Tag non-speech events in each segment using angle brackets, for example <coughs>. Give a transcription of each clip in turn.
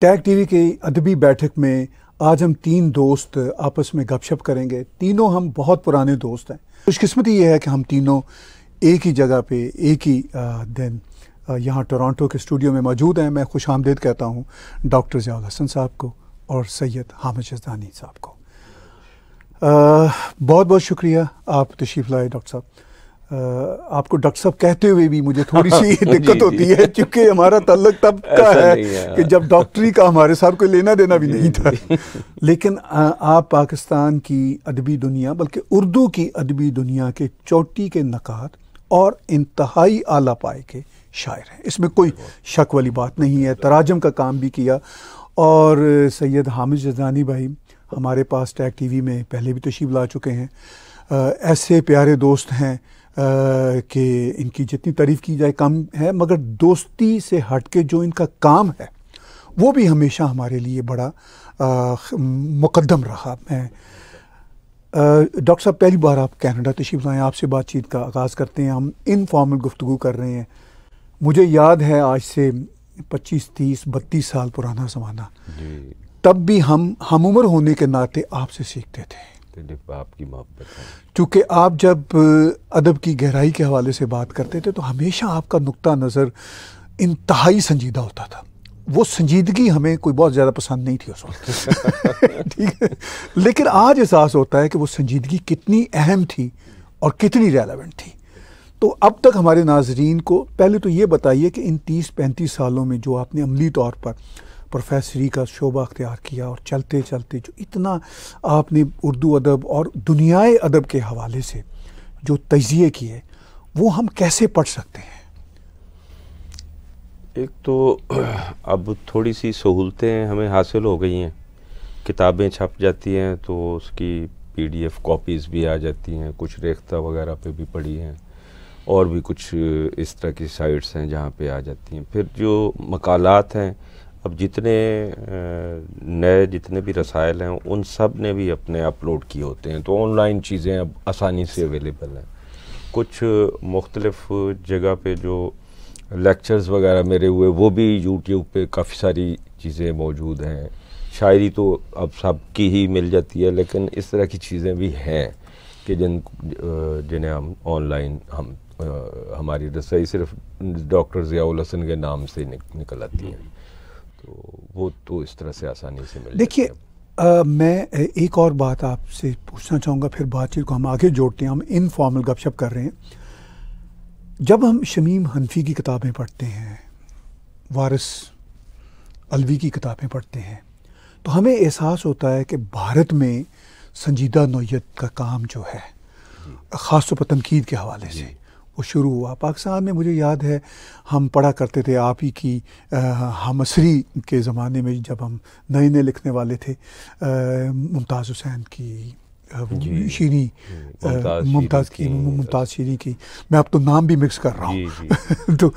Tag TV की अदबी बैठक में आज हम तीन दोस्त आपस में गपशप करेंगे तीनों हम बहुत पुराने दोस्त हैं खुशकिस्मती ये है कि हम तीनों एक ही जगह पे एक ही दिन यहाँ टोरंटो के स्टूडियो में मौजूद हैं मैं खुश आमदेद कहता हूँ डॉक्टर जयाल हसन साहब को और सैयद हामिद शजदानी साहब को आ, बहुत बहुत शुक्रिया आप तशीफ लाए डॉक्टर साहब आपको डॉक्टर साहब कहते हुए भी मुझे थोड़ी सी <laughs> दिक्कत होती है क्योंकि हमारा तल्लक तब <laughs> का है कि जब डॉक्टरी का हमारे साहब को लेना देना भी नहीं था <laughs> लेकिन आप पाकिस्तान की अदबी दुनिया बल्कि उर्दू की अदबी दुनिया के चोटी के नकात और इंतहाई आला पाए के शायर हैं इसमें कोई शक वाली बात नहीं है तराजम का काम भी किया और सैयद हामिद जदानी भाई हमारे पास टैग टीवी में पहले भी तशीब ला चुके हैं ऐसे प्यारे दोस्त हैं कि इनकी जितनी तारीफ़ की जाए कम है मगर दोस्ती से हट के जो इनका काम है वो भी हमेशा हमारे लिए बड़ा आ, मुकदम रहा मैं डॉक्टर साहब पहली बार आप कनाडा तशीफ लाएँ आपसे बातचीत का आगाज़ करते हैं हम इनफॉर्मल गुफ्तु कर रहे हैं मुझे याद है आज से पच्चीस तीस बत्तीस साल पुराना ज़माना तब भी हम हम उम्र होने के नाते आपसे सीखते थे तो की मोहब्बत चूँकि आप जब अदब की गहराई के हवाले से बात करते थे तो हमेशा आपका नुक्ता नज़र इंतहाई संजीदा होता था वो संजीदगी हमें कोई बहुत ज़्यादा पसंद नहीं थी उस वक्त <laughs> ठीक है लेकिन आज एहसास होता है कि वो संजीदगी कितनी अहम थी और कितनी रेलिवेंट थी तो अब तक हमारे नाजरीन को पहले तो ये बताइए कि इन तीस पैंतीस सालों में जो आपने अमली तौर पर प्रोफेसरी का शोबा अख्तियार किया और चलते चलते जो इतना आपने उर्दू अदब और दुनियाए अदब के हवाले से जो तजिए किए वो हम कैसे पढ़ सकते हैं एक तो अब थोड़ी सी सहूलतें हमें हासिल हो गई हैं किताबें छप जाती हैं तो उसकी पीडीएफ कॉपीज़ भी आ जाती हैं कुछ रेखता वगैरह पे भी पड़ी हैं और भी कुछ इस तरह की साइट्स हैं जहाँ पे आ जाती हैं फिर जो मकालत हैं अब जितने नए जितने भी रसायल हैं उन सब ने भी अपने अपलोड किए होते हैं तो ऑनलाइन चीज़ें अब आसानी से अवेलेबल हैं कुछ मुख्तलफ़ जगह पे जो लेक्चर्स वगैरह मेरे हुए वो भी यूट्यूब पे काफ़ी सारी चीज़ें मौजूद हैं शायरी तो अब सब की ही मिल जाती है लेकिन इस तरह की चीज़ें भी हैं कि जिन जिन्हें हम ऑनलाइन हम आ, हमारी रसाई सिर्फ डॉक्टर ज़ियाउल हसन के नाम से निक, निकल आती है तो वो तो इस तरह से आसानी से मिल देखिए मैं एक और बात आपसे पूछना चाहूँगा फिर बातचीत को हम आगे जोड़ते हैं हम इनफॉर्मल गपशप कर रहे हैं जब हम शमीम हनफी की किताबें पढ़ते हैं वारिस अलवी की किताबें पढ़ते हैं तो हमें एहसास होता है कि भारत में संजीदा नोयत का काम जो है ख़ास तौर पर तनकीद के हवाले से वो शुरू हुआ पाकिस्तान में मुझे याद है हम पढ़ा करते थे आप ही की हमसरी के ज़माने में जब हम नए नए लिखने वाले थे मुमताज़ हुसैन की शीरी मुमताज़ की अच्छा। मुमताज़ शीरी की मैं अब तो नाम भी मिक्स कर रहा हूँ <laughs> तो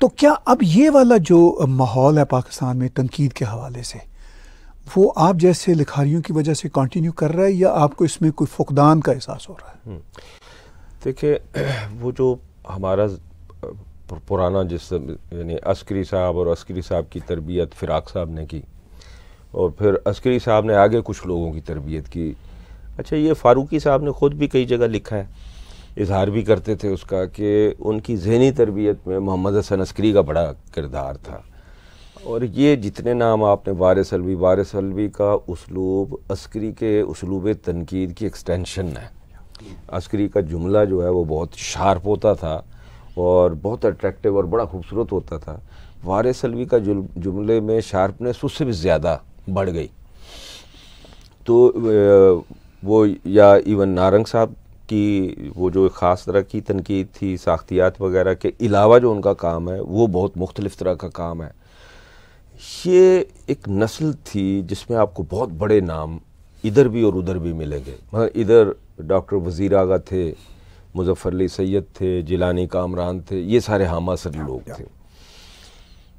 तो क्या अब ये वाला जो माहौल है पाकिस्तान में तनकीद के हवाले से वो आप जैसे लिखारियों की वजह से कंटिन्यू कर रहा है या आपको इसमें कोई फुकदान का एहसास हो रहा है हम्म। देखिए <clears throat> वो जो हमारा पुराना जिस यानी अस्करी साहब और अस्करी साहब की तरबियत फ़िराक साहब ने की और फिर अस्करी साहब ने आगे कुछ लोगों की तरबियत की अच्छा ये फारूकी साहब ने ख़ुद भी कई जगह लिखा है इजहार भी करते थे उसका कि उनकी जहनी तरबियत में मोहम्मद हसन अस्करी का बड़ा किरदार था और ये जितने नाम आपने वारिस अलवी वारिस अलवी का उसलूब अस्करी के उसलूब तनकीद की एक्सटेंशन है अस्करी का जुमला जो है वो बहुत शार्प होता था और बहुत अट्रैक्टिव और बड़ा खूबसूरत होता था वारिस सलवी का जुमले में शार्पनेस उससे भी ज़्यादा बढ़ गई तो वो या इवन नारंग साहब की वो जो ख़ास तरह की तनकीद थी साख्तियात वगैरह के अलावा जो उनका काम है वो बहुत मुख्तलिफ़ तरह का काम है ये एक नस्ल थी जिसमें आपको बहुत बड़े नाम इधर भी और उधर भी मिलेंगे मतलब इधर तो डॉक्टर वज़ी आगा थे मुजफ़र अली सैद थे जिलानी कामरान थे ये सारे हम असर लोग थे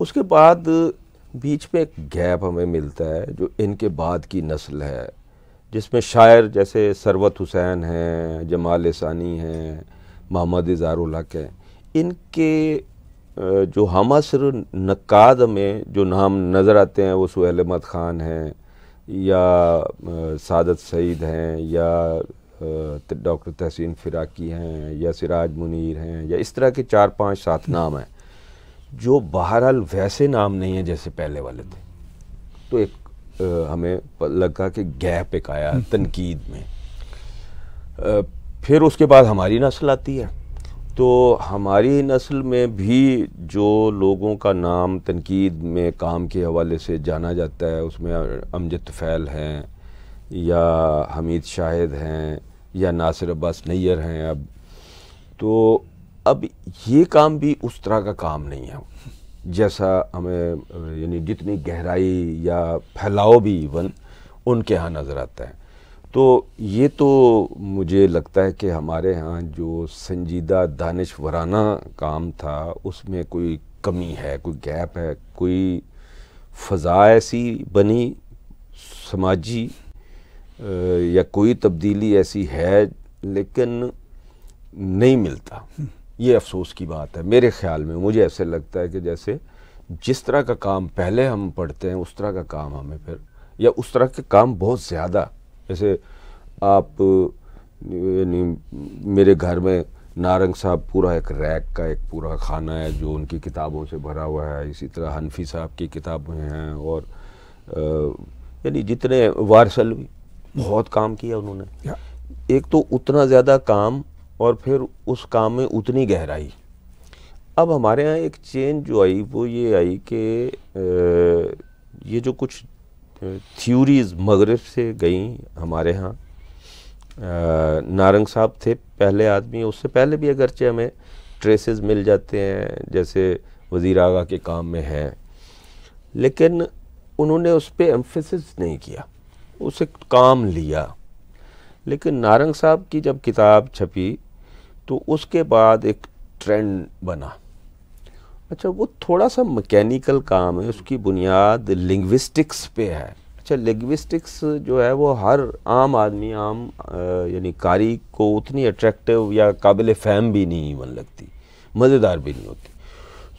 उसके बाद बीच में एक गैप हमें मिलता है जो इनके बाद की नस्ल है जिसमें शायर जैसे सरवत हुसैन हैं जमाल सानी हैं मोहम्मद उलक हैं इनके जो हम असर में जो नाम नज़र आते हैं वो सुहल अहमद ख़ान हैं या सादत सईद हैं या डॉक्टर तहसीन फिराकी हैं या सिराज मुनीर हैं या इस तरह के चार पांच सात नाम हैं जो बहरहाल वैसे नाम नहीं हैं जैसे पहले वाले थे तो एक आ, हमें लगा कि गैप एक आया हम्म। तनकीद में आ, फिर उसके बाद हमारी नस्ल आती है तो हमारी नस्ल में भी जो लोगों का नाम तनकीद में काम के हवाले से जाना जाता है उसमें अमजद फैल हैं या हमीद शाहिद हैं या नासिर अब्बास नैयर हैं अब तो अब ये काम भी उस तरह का काम नहीं है जैसा हमें यानी जितनी गहराई या फैलाव भी इवन उनके यहाँ नज़र आता है तो ये तो मुझे लगता है कि हमारे यहाँ जो संजीदा दानिश वराना काम था उसमें कोई कमी है कोई गैप है कोई फ़जा ऐसी बनी समाजी या कोई तब्दीली ऐसी है लेकिन नहीं मिलता ये अफसोस की बात है मेरे ख्याल में मुझे ऐसे लगता है कि जैसे जिस तरह का काम पहले हम पढ़ते हैं उस तरह का काम हमें फिर या उस तरह के काम बहुत ज़्यादा जैसे आप यानी मेरे घर में नारंग साहब पूरा एक रैक का एक पूरा खाना है जो उनकी किताबों से भरा हुआ है इसी तरह हनफी साहब की किताबें हैं और यानी जितने वारसलवी बहुत काम किया उन्होंने एक तो उतना ज़्यादा काम और फिर उस काम में उतनी गहराई अब हमारे यहाँ एक चेंज जो आई वो ये आई कि ये जो कुछ थ्यूरीज़ मगरब से गई हमारे यहाँ नारंग साहब थे पहले आदमी उससे पहले भी अगरचे हमें ट्रेसेस मिल जाते हैं जैसे वज़ी आगा के काम में हैं लेकिन उन्होंने उस पर एम्फेसिस नहीं किया उसे काम लिया लेकिन नारंग साहब की जब किताब छपी तो उसके बाद एक ट्रेंड बना अच्छा वो थोड़ा सा मैकेनिकल काम है उसकी बुनियाद लिंग्विस्टिक्स पे है अच्छा लिंग्विस्टिक्स जो है वो हर आम आदमी आम यानी कारी को उतनी अट्रैक्टिव या काबिल फहम भी नहीं बन लगती मज़ेदार भी नहीं होती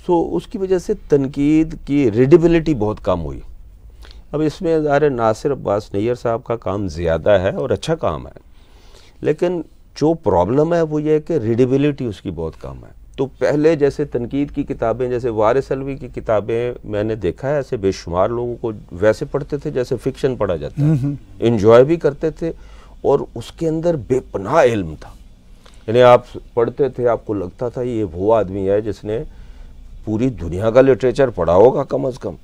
सो उसकी वजह से तनकीद की रेडिबिलिटी बहुत कम हुई अब इसमें ज़ाहिर नासिर अब्बास नैयर साहब का काम ज़्यादा है और अच्छा काम है लेकिन जो प्रॉब्लम है वो ये कि रीडेबिलिटी उसकी बहुत कम है तो पहले जैसे तनकीद की किताबें जैसे वारिस अलवी की किताबें मैंने देखा है ऐसे बेशुमार लोगों को वैसे पढ़ते थे जैसे फिक्शन पढ़ा जाता है इन्जॉय हम्म, हम्म। भी करते थे और उसके अंदर बेपनाह इल्म था यानी आप पढ़ते थे आपको लगता था ये वो आदमी है जिसने पूरी दुनिया का लिटरेचर पढ़ा होगा कम अज़ कम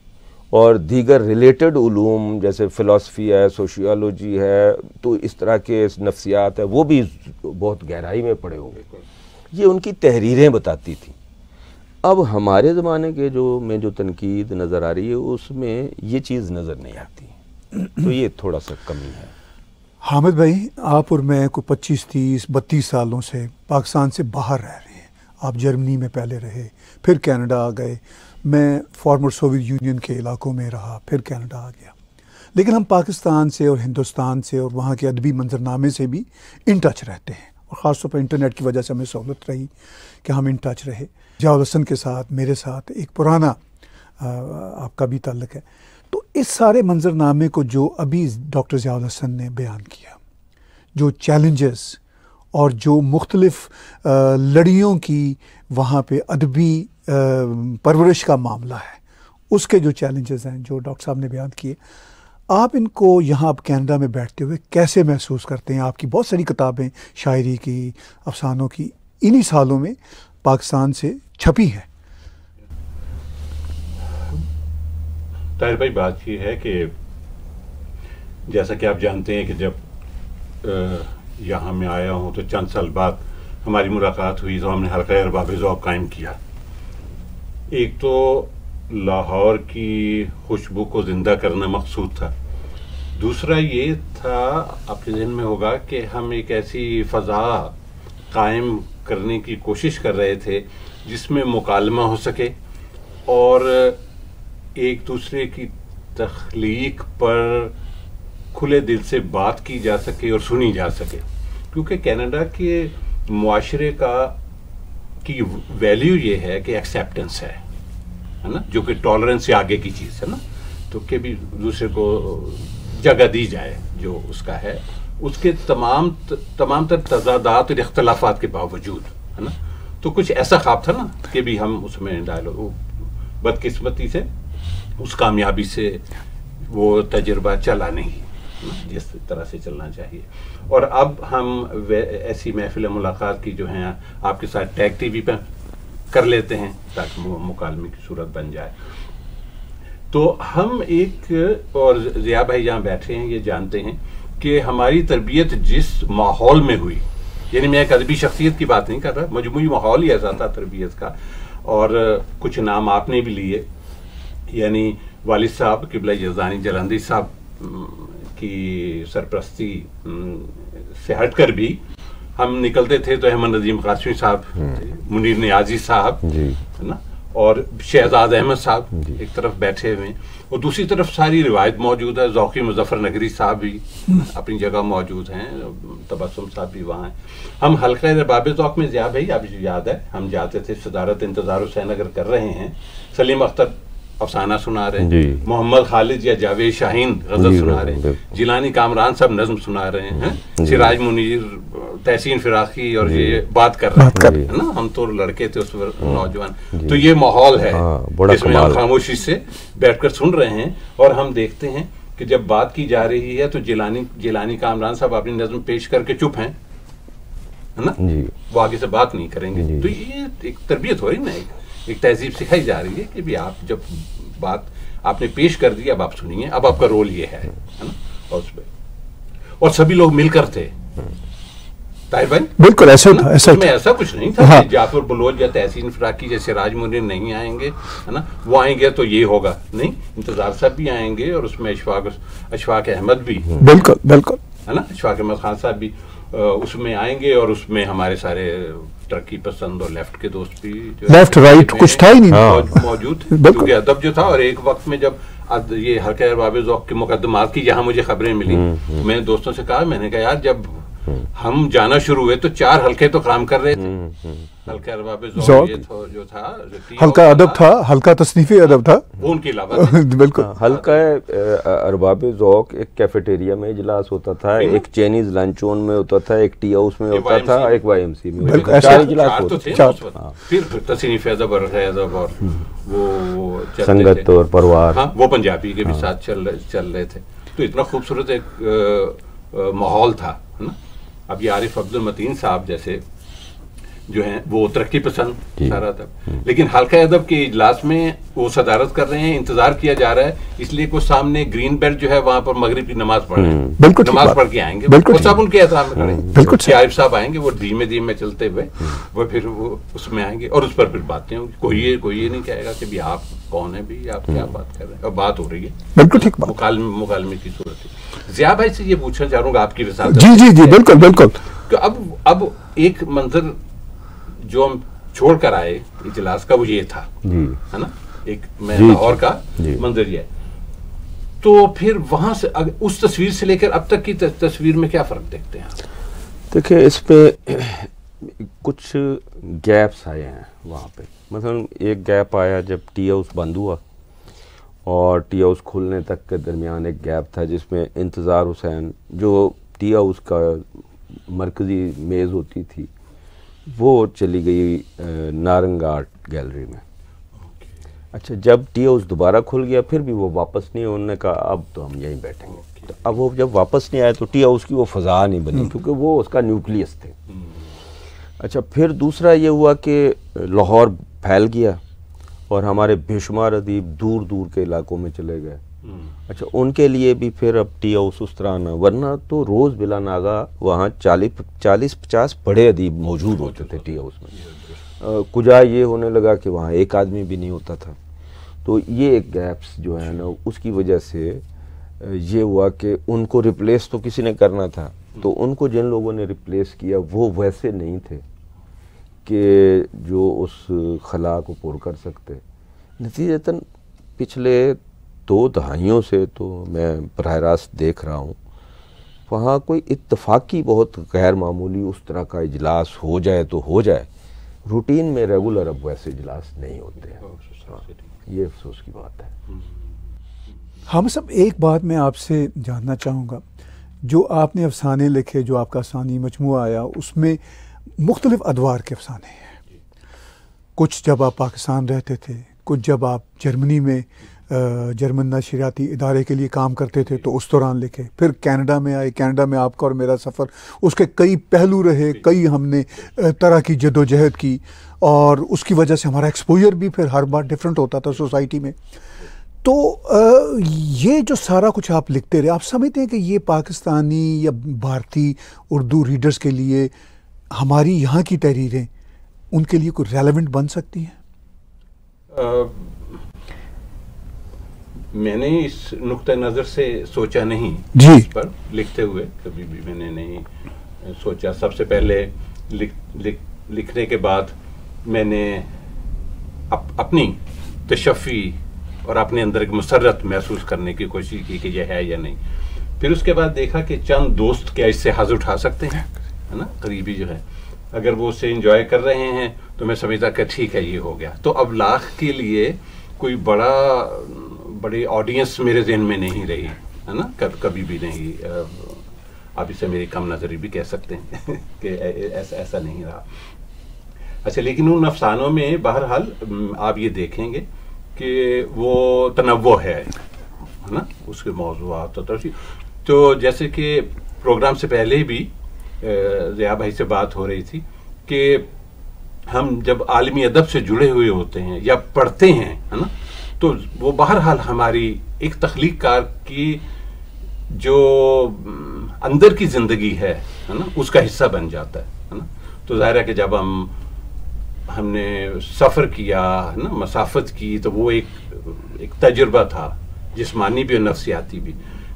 और दीगर रिलेटेड ओलूम जैसे फ़िलासफ़ी है सोशियालॉजी है तो इस तरह के नफ्सियात है वो भी बहुत गहराई में पड़े होंगे ये उनकी तहरीरें बताती थी अब हमारे ज़माने के जो में जो तनकीद नज़र आ रही है उसमें ये चीज़ नज़र नहीं आती तो ये थोड़ा सा कमी है हामिद भाई आप और मैं को 25, 30, 32 सालों से पाकिस्तान से बाहर रह रहे हैं आप जर्मनी में पहले रहे फिर कनाडा आ गए मैं फॉर्मर सोवियत यूनियन के इलाकों में रहा फिर कनाडा आ गया लेकिन हम पाकिस्तान से और हिंदुस्तान से और वहाँ के अदबी मंजरनामे से भी इन टच रहते हैं और ख़ासतौर पर इंटरनेट की वजह से हमें सहूलत रही कि हम इन टच रहे जावल हसन के साथ मेरे साथ एक पुराना आपका भी ताल्लक है तो इस सारे मंजरनामे को जो अभी डॉक्टर जयाल हसन ने बयान किया जो चैलेंजेस और जो मुख्तलफ़ लड़ियों की वहाँ पे अदबी परवरिश का मामला है उसके जो चैलेंजेस हैं जो डॉक्टर साहब ने बयान किए आप इनको यहाँ आप कैनेडा में बैठते हुए कैसे महसूस करते हैं आपकी बहुत सारी किताबें शायरी की अफसानों की इन्हीं सालों में पाकिस्तान से छपी हैं ताहिर भाई बात यह है कि जैसा कि आप जानते हैं कि जब यहाँ मैं आया हूँ तो चंद साल बाद हमारी मुलाकात हुई तो हमने हल्का अरबाब कायम किया एक तो लाहौर की खुशबू को ज़िंदा करना मकसूद था दूसरा ये था आपके जहन में होगा कि हम एक ऐसी फ़ज़ा कायम करने की कोशिश कर रहे थे जिसमें मुकालमा हो सके और एक दूसरे की तख्लीक पर खुले दिल से बात की जा सके और सुनी जा सके क्योंकि कनाडा के माशरे का की वैल्यू ये है कि एक्सेप्टेंस है है ना जो कि टॉलरेंस से आगे की चीज़ है ना तो के भी दूसरे को जगह दी जाए जो उसका है उसके तमाम त, तमाम तर तजादात और अख्तिलाफ़ के बावजूद है ना तो कुछ ऐसा ख्वाब था ना कि भी हम उसमें डायलॉग बदकिस्मती से उस कामयाबी से वो तजर्बा चला नहीं जिस तरह से चलना चाहिए और अब हम ऐसी महफिल मुलाकात की जो हैं आपके साथ टैग टीवी पर कर लेते हैं ताकि मुकालमे की सूरत बन जाए तो हम एक और जिया भाई जहाँ बैठे हैं ये जानते हैं कि हमारी तरबियत जिस माहौल में हुई यानी मैं एक अदबी शख्सियत की बात नहीं कर रहा मजमू माहौल ही ऐसा था तरबियत का और कुछ नाम आपने भी लिए यानी वालिद साहब किबला यजानी जलंदी साहब की सरप्रस्ती से हट कर भी हम निकलते थे तो अहमद नजीम कासमी साहब मुनीर नियाजी साहब है ना और शहजाद अहमद साहब एक तरफ बैठे हुए और दूसरी तरफ सारी रिवायत मौजूद है जौकी मुजफ्फर नगरी साहब भी अपनी जगह मौजूद हैं तबसम साहब भी वहाँ हैं हम हल्का रबाब चौक में ज़िया भाई आप याद है हम जाते थे सदारत इंतज़ार हुसैन अगर कर रहे हैं सलीम अख्तर अफसाना सुना रहे हैं मोहम्मद खालिद या जावेद शाहीन गजल सुना रहे हैं जिलानी कामरान सब नज्म सुना रहे हैं सिराज मुनीर तहसीन फिराकी और ये बात कर रहे हैं ना हम तो लड़के थे उस पर हाँ। नौजवान तो ये माहौल है हाँ, जिसमें हम खामोशी से बैठकर सुन रहे हैं और हम देखते हैं कि जब बात की जा रही है तो जिलानी जिलानी कामरान साहब अपनी नज्म पेश करके चुप हैं है ना वो आगे से बात नहीं करेंगे तो ये एक तरबियत हो रही ना एक तहजीब सिखाई जा रही है कि भी आप जब बात आपने पेश कर दी अब आप सुनिए अब आपका रोल ये है ना और उसमें और सभी लोग मिलकर थे बिल्कुल ऐसा था ऐसा ऐसा कुछ नहीं था हाँ। जाफर बलोच या तहसीन फराकी जैसे राजमोनी नहीं आएंगे है ना वो आएंगे तो ये होगा नहीं इंतजार साहब भी आएंगे और उसमें अशफाक अशफाक अहमद भी बिल्कुल बिल्कुल है ना अशफाक अहमद खान साहब भी उसमें आएंगे और उसमें हमारे सारे टर्की पसंद और लेफ्ट के दोस्त भी लेफ्ट राइट कुछ था ही नहीं हाँ। मौजूद क्योंकि अदब जो था और एक वक्त में जब ये हर वाबिज के मुकदमात की जहाँ मुझे खबरें मिली हम्म, हम्म। मैंने दोस्तों से कहा मैंने कहा यार जब हम जाना शुरू हुए तो चार हल्के तो काम कर रहे थे हम्म, हम्म। हल्का अरबाब जो था हल्का अदब था हल्का तस्नीफी अदब था उनके अलावा <laughs> बिल्कुल हाँ, हल्का अरबाब जौक एक कैफेटेरिया में इजलास होता था हम्म। एक चाइनीज लंचोन में होता था एक टी हाउस में होता था एक वाई एम सी में फिर तसनीफ अदब और वो संगत और परिवार हाँ, वो पंजाबी के भी हाँ। साथ चल रहे थे तो इतना खूबसूरत एक माहौल था है ना अब ये आरिफ अब्दुल मतीन साहब जैसे जो हैं वो तरक्की पसंद सारा अदब हम्म। लेकिन हल्का अदब के इजलास में वो सदारत कर रहे हैं इंतजार किया जा रहा है इसलिए कुछ सामने ग्रीन बेल्ट जो है वहां पर मगरब की नमाज पढ़ रहे हैं हम्म। बिल्कुल नमाज पढ़ के आएंगे बिल्कुल साहब उनके एहसाम में खड़े हम्म। बिल्कुल आरिफ साहब आएंगे वो धीमे धीमे चलते हुए वो फिर वो उसमें आएंगे और उस पर फिर बातें होंगी कोई ये कोई ये नहीं कहेगा कि भाई आप कौन है भाई आप क्या बात कर रहे हैं और बात हो रही है बिल्कुल ठीक मुकालमे की सूरत है जिया भाई से ये पूछना चाहूंगा आपकी रिसाल जी जी जी बिल्कुल बिल्कुल तो अब अब एक मंजर जो हम छोड़ कर आए इजलास का वो ये था है ना एक मैं लाहौर का मंजर ये तो फिर वहां से अग, उस तस्वीर से लेकर अब तक की तस्वीर में क्या फर्क देखते हैं देखिए इस पे कुछ गैप्स आए हैं वहाँ पे मतलब एक गैप आया जब टी हाउस बंद हुआ और टी हाउस खुलने तक के दरमियान एक गैप था जिसमें इंतज़ार हुसैन जो टी हाउस का मरकज़ी मेज़ होती थी वो चली गई नारंग आर्ट गैलरी में अच्छा जब टी हाउस दोबारा खुल गया फिर भी वो वापस नहीं उन्होंने कहा अब तो हम यहीं बैठेंगे तो अब वो जब वापस नहीं आए तो टी हाउस की वो फ़ज़ा नहीं बनी हम्म। क्योंकि वो उसका न्यूक्लियस थे हम्म। अच्छा फिर दूसरा ये हुआ कि लाहौर फैल गया और हमारे अदीब दूर दूर के इलाकों में चले गए हम्म। अच्छा उनके लिए भी फिर अब टी हाउस उस तरह आना वरना तो रोज़ बिला नागा वहाँ चालीस चालीस पचास बड़े अदीब मौजूद होते थे टी हाउस में तो कुजा ये होने लगा कि वहाँ एक आदमी भी नहीं होता था तो ये एक गैप्स जो है ना उसकी वजह से ये हुआ कि उनको रिप्लेस तो किसी ने करना था हम्म। तो उनको जिन लोगों ने रिप्लेस किया वो वैसे नहीं थे कि जो उस खला को पुर कर सकते नतीजतन पिछले दो दहाइयों से तो मैं बरह रास्त देख रहा हूँ वहाँ कोई इतफाक़ी बहुत गैर मामूली उस तरह का इजलास हो जाए तो हो जाए रूटीन में रेगुलर अब वैसे इजलास नहीं होते हैं हाँ, ये अफसोस की बात है हम सब एक बात मैं आपसे जानना चाहूँगा जो आपने अफसाने लिखे जो आपका अफसानी मजमू आया उसमें मुख्तलिफ़ अदवार के अफसाने हैं कुछ जब आप पाकिस्तान रहते थे कुछ जब आप जर्मनी में जर्मन नशरियाती इदारे के लिए काम करते थे तो उस दौरान लिखे फिर कनाडा में आए कनाडा में आपका और मेरा सफ़र उसके कई पहलू रहे कई हमने तरह की जदोजहद की और उसकी वजह से हमारा एक्सपोजर भी फिर हर बार डिफरेंट होता था सोसाइटी में तो ये जो सारा कुछ आप लिखते रहे आप समझते हैं कि ये पाकिस्तानी या भारतीय उर्दू रीडर्स के लिए हमारी यहाँ की तहरीरें उनके लिए कोई रेलेवेंट बन सकती हैं मैंने इस नुक़ नज़र से सोचा नहीं जी पर लिखते हुए कभी भी मैंने नहीं सोचा सबसे पहले लिख, लिख, लिखने के बाद मैंने अप, अपनी तशफ़ी और अपने अंदर एक मसरत महसूस करने की कोशिश की कि यह है या नहीं फिर उसके बाद देखा कि चंद दोस्त क्या इससे हाज उठा सकते हैं है ना करीबी जो है अगर वो उससे इंजॉय कर रहे हैं तो मैं समझता कि ठीक है ये हो गया तो अब लाख के लिए कोई बड़ा बड़ी ऑडियंस मेरे जहन में नहीं रही है ना कभ, कभी भी नहीं आप इसे मेरी कम नजरी भी कह सकते हैं <laughs> कि ऐसा ऐसा नहीं रहा अच्छा लेकिन उन अफसानों में बहरहाल आप ये देखेंगे कि वो तनव है है ना उसके मौजूद तो, तो, तो जैसे कि प्रोग्राम से पहले भी जया भाई से बात हो रही थी कि हम जब आलमी अदब से जुड़े हुए होते हैं या पढ़ते हैं है ना तो वो बहरहाल हमारी एक तख्लीक कार की जो अंदर की जिंदगी है है ना उसका हिस्सा बन जाता है है ना तो ज़ाहिर है कि जब हम हमने सफ़र किया है ना मसाफत की तो वो एक एक तजुर्बा था जिसमानी भी और नफ्सियाती भी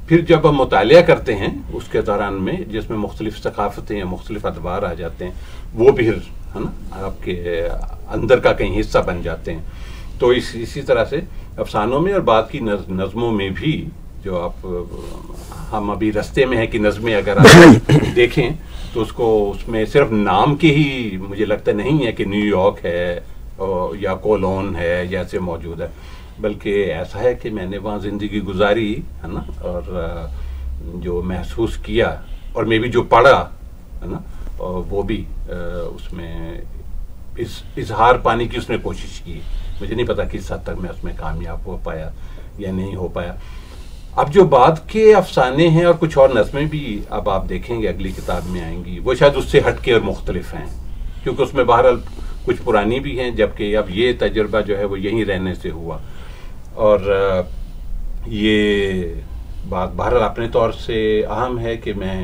फिर जब हम मुताल करते हैं उसके दौरान में जिसमें मुख्तलिफ सकाफ़तें या मुख्तलिफ अदवार आ जाते हैं वो भी है ना आपके अंदर का कहीं हिस्सा बन जाते हैं तो इस इसी तरह से अफसानों में और बाद की नज़मों में भी जो आप हम अभी रस्ते में हैं कि नज़में अगर आप <coughs> देखें तो उसको उसमें सिर्फ नाम के ही मुझे लगता नहीं है कि न्यूयॉर्क है या कोलोन है या ऐसे मौजूद है बल्कि ऐसा है कि मैंने वहाँ ज़िंदगी गुजारी है ना और जो महसूस किया और मे भी जो पढ़ा है ना और वो भी उसमें इस इजहार पाने की उसने कोशिश की मुझे नहीं पता किस हद तक मैं उसमें कामयाब हो पाया या नहीं हो पाया अब जो बात के अफसाने हैं और कुछ और नज़में भी अब आप देखेंगे अगली किताब में आएंगी वो शायद उससे हटके और मुख्तलिफ हैं क्योंकि उसमें बहरहाल कुछ पुरानी भी हैं जबकि अब ये तजर्बा जो है वो यहीं रहने से हुआ और ये बात बहरहाल अपने तौर से अहम है कि मैं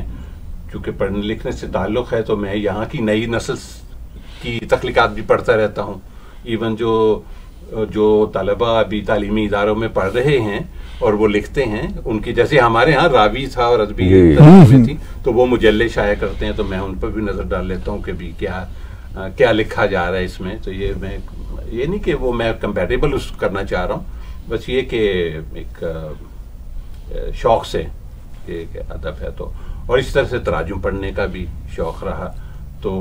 चूँकि पढ़ने लिखने से ताल्लुक़ है तो मैं यहाँ की नई नस्ल की तख्लीक़ात भी पढ़ता रहता हूँ इवन जो जो तलबा अभी तलीमी इदारों में पढ़ रहे हैं और वो लिखते हैं उनकी जैसे हमारे यहाँ रावी था और अदबी हम्म, थी हम्म। तो वो मुजल्ले शाया करते हैं तो मैं उन पर भी नज़र डाल लेता हूँ कि भी क्या क्या लिखा जा रहा है इसमें तो ये मैं ये नहीं कि वो मैं कंपेटेबल उस करना चाह रहा हूँ बस ये कि एक शौक़ से एक अदब है तो और इस तरह से तराजू पढ़ने का भी शौक़ रहा तो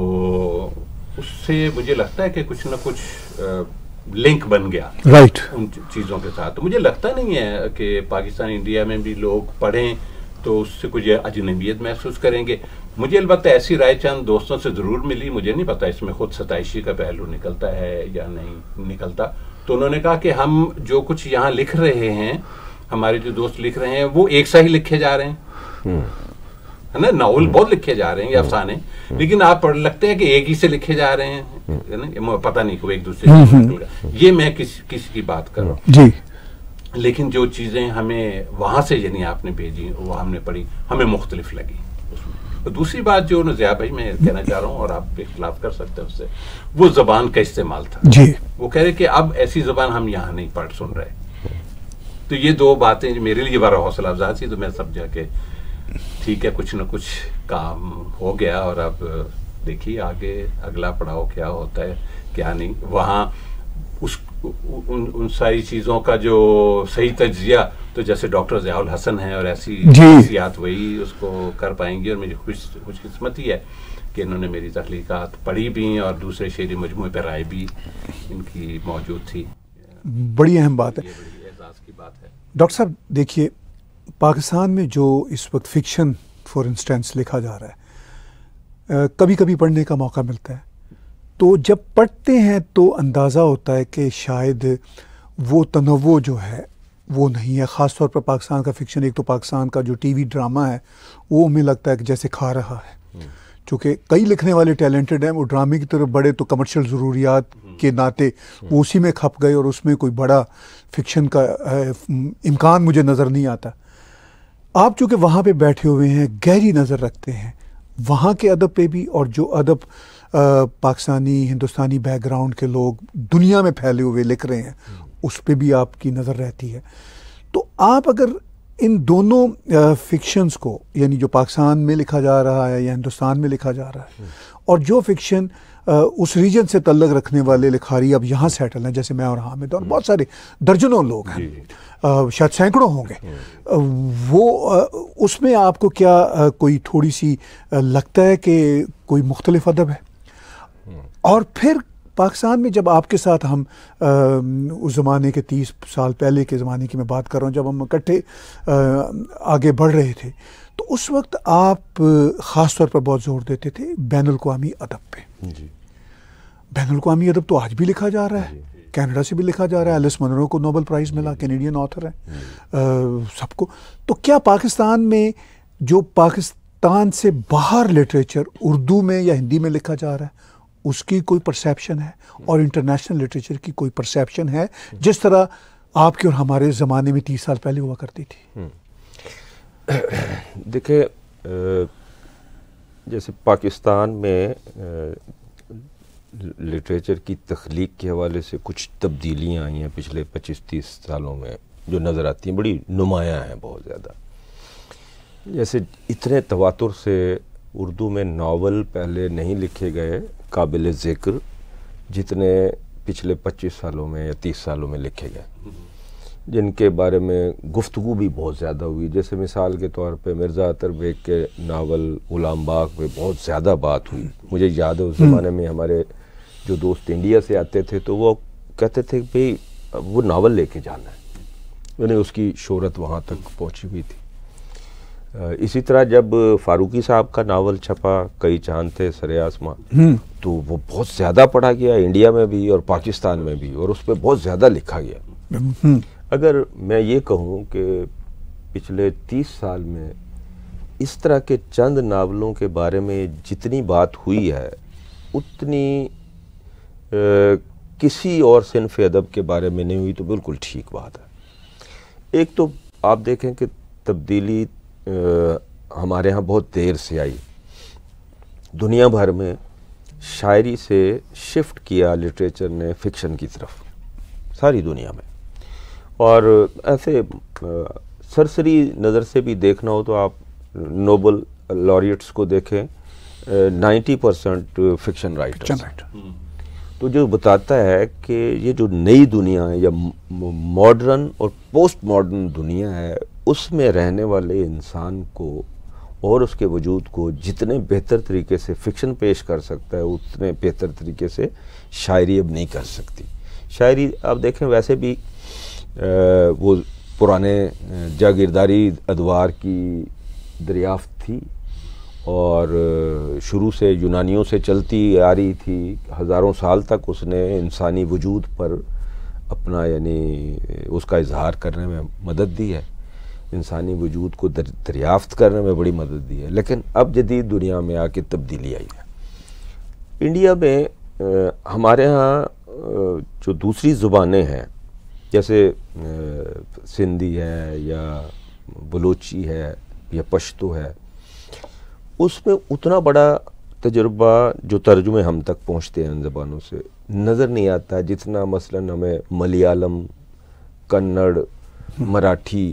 उससे मुझे लगता है कि कुछ ना कुछ लिंक बन गया राइट right. उन चीज़ों के साथ तो मुझे लगता नहीं है कि पाकिस्तान इंडिया में भी लोग पढ़ें तो उससे कुछ अजनबियत महसूस करेंगे मुझे अलबत्त ऐसी राय चंद दोस्तों से ज़रूर मिली मुझे नहीं पता इसमें खुद सताइशी का पहलू निकलता है या नहीं निकलता तो उन्होंने कहा कि हम जो कुछ यहाँ लिख रहे हैं हमारे जो दोस्त लिख रहे हैं वो एक सा ही लिखे जा रहे हैं हम्म। है ना नावल बहुत लिखे जा रहे हैं हम्म। अफसाने हम्म। लेकिन आप लगते हैं कि एक ही से लिखे जा रहे हैं है ना पता नहीं एक दूसरे से ये मैं किस किसी की बात कर रहा हूँ लेकिन जो चीज़ें हमें वहां से यानी आपने भेजी वो हमने पढ़ी हमें मुख्तलिफ लगी तो दूसरी बात जो जया भाई मैं कहना चाह रहा हूँ और आप खिलाफ कर सकते हैं उससे वो जबान का इस्तेमाल था जी वो कह रहे कि अब ऐसी जबान हम यहाँ नहीं पढ़ सुन रहे तो ये दो बातें मेरे लिए बड़ा हौसला अफजा थी तो मैं समझा कि ठीक है कुछ ना कुछ काम हो गया और अब देखिए आगे अगला पड़ाव क्या होता है क्या नहीं वहाँ उन उन सारी चीज़ों का जो सही तजिया तो जैसे डॉक्टर जयाल हसन हैं और ऐसी नफसियात वही उसको कर पाएंगी और मुझे खुश ही है कि इन्होंने मेरी तख्लीक़ात पढ़ी भी और दूसरे शेरी मजमू पर राय भी इनकी मौजूद थी बड़ी अहम बात है एजाज़ की बात है डॉक्टर साहब देखिए पाकिस्तान में जो इस वक्त फिक्शन फॉर इंस्टेंस लिखा जा रहा है कभी कभी पढ़ने का मौका मिलता है तो जब पढ़ते हैं तो अंदाज़ा होता है कि शायद वो तनवो जो है वो नहीं है ख़ास तौर पर पाकिस्तान का फिक्शन एक तो पाकिस्तान का जो टीवी ड्रामा है वो हमें लगता है कि जैसे खा रहा है हम्म। चूँकि कई लिखने वाले टैलेंटेड हैं वो ड्रामे की तरफ बड़े तो कमर्शियल ज़रूरियात हम्म। के नाते हम्म। वो उसी में खप गए और उसमें कोई बड़ा फिक्शन का इम्कान मुझे नज़र नहीं आता आप चूँकि वहाँ पर बैठे हुए हैं गहरी नज़र रखते हैं वहाँ के अदब पर भी और जो अदब पाकिस्तानी हिंदुस्तानी बैकग्राउंड के लोग दुनिया में फैले हुए लिख रहे हैं उस पर भी आपकी नज़र रहती है तो आप अगर इन दोनों फिक्शंस को यानी जो पाकिस्तान में लिखा जा रहा है या हिंदुस्तान में लिखा जा रहा है और जो फिक्शन उस रीजन से तल्लक रखने वाले लिखारी अब यहाँ सेटल हैं जैसे मैं और हामिद और बहुत सारे दर्जनों लोग हैं शायद सैकड़ों होंगे हम्म। वो उसमें आपको क्या कोई थोड़ी सी लगता है कि कोई मुख्तलिफ अदब है और फिर पाकिस्तान में जब आपके साथ हम आ, उस ज़माने के तीस साल पहले के ज़माने की मैं बात कर रहा हूँ जब हम इकट्ठे आगे बढ़ रहे थे तो उस वक्त आप ख़ास तौर पर बहुत ज़ोर देते थे बैन अवी अदब पर बैन अवी अदब तो आज भी लिखा जा रहा है कनाडा से भी लिखा जा रहा है एलिस मनरो को नोबल प्राइज़ मिला कैनेडियन ऑथर है सबको तो क्या पाकिस्तान में जो पाकिस्तान से बाहर लिटरेचर उर्दू में या हिंदी में लिखा जा रहा है उसकी कोई परसेप्शन है और इंटरनेशनल लिटरेचर की कोई परसेप्शन है जिस तरह आपके और हमारे ज़माने में तीस साल पहले हुआ करती थी हम्म। देखिए जैसे पाकिस्तान में लिटरेचर की तख्लीक के हवाले से कुछ तब्दीलियाँ आई हैं पिछले 25-30 सालों में जो नज़र आती हैं बड़ी नुमायाँ हैं बहुत ज़्यादा जैसे इतने तवातुर से उर्दू में नावल पहले नहीं लिखे गए काबिल ज़िक्र जितने पिछले 25 सालों में या 30 सालों में लिखे गए जिनके बारे में गुफ्तु भी बहुत ज़्यादा हुई जैसे मिसाल के तौर पे मिर्ज़ा अतर बेग के नावल गुलाम बाग पे बहुत ज़्यादा बात हुई मुझे याद है उस हम्म। ज़माने में हमारे जो दोस्त इंडिया से आते थे तो वो कहते थे भाई वो नावल लेके जाना है यानी उसकी शहरत वहाँ तक पहुँची हुई थी इसी तरह जब फारूकी साहब का नावल छपा कई चांद थे सरे आसमां हम्म। तो वो बहुत ज़्यादा पढ़ा गया इंडिया में भी और पाकिस्तान में भी और उस पर बहुत ज़्यादा लिखा गया हम्म। अगर मैं ये कहूँ कि पिछले तीस साल में इस तरह के चंद नावलों के बारे में जितनी बात हुई है उतनी ए, किसी और सिनफ अदब के बारे में नहीं हुई तो बिल्कुल ठीक बात है एक तो आप देखें कि तब्दीली हमारे यहाँ बहुत देर से आई दुनिया भर में शायरी से शिफ्ट किया लिटरेचर ने फिक्शन की तरफ सारी दुनिया में और ऐसे सरसरी नज़र से भी देखना हो तो आप नोबल लॉरियट्स को देखें ninety percent fiction writer hmm. तो जो बताता है कि ये जो नई दुनिया है या मॉडर्न और पोस्ट मॉडर्न दुनिया है उसमें रहने वाले इंसान को और उसके वजूद को जितने बेहतर तरीके से फिक्शन पेश कर सकता है उतने बेहतर तरीके से शायरी अब नहीं कर सकती शायरी आप देखें वैसे भी आ, वो पुराने जागीरदारी अदवार की दरियाफ्त थी और शुरू से यूनानियों से चलती आ रही थी हज़ारों साल तक उसने इंसानी वजूद पर अपना यानी उसका इजहार करने में मदद दी है इंसानी वजूद को दर, दरियाफ्त करने में बड़ी मदद दी है लेकिन अब जदीद दुनिया में आके तब्दीली आई है इंडिया में आ, हमारे यहाँ जो दूसरी ज़ुबानें हैं जैसे सिंधी है या बलोची है या पश्तो है उसमें उतना बड़ा तजुर्बा जो तर्जुमे हम तक पहुँचते हैं इन ज़बानों से नज़र नहीं आता जितना मसलन हमें मलयालम कन्नड़ मराठी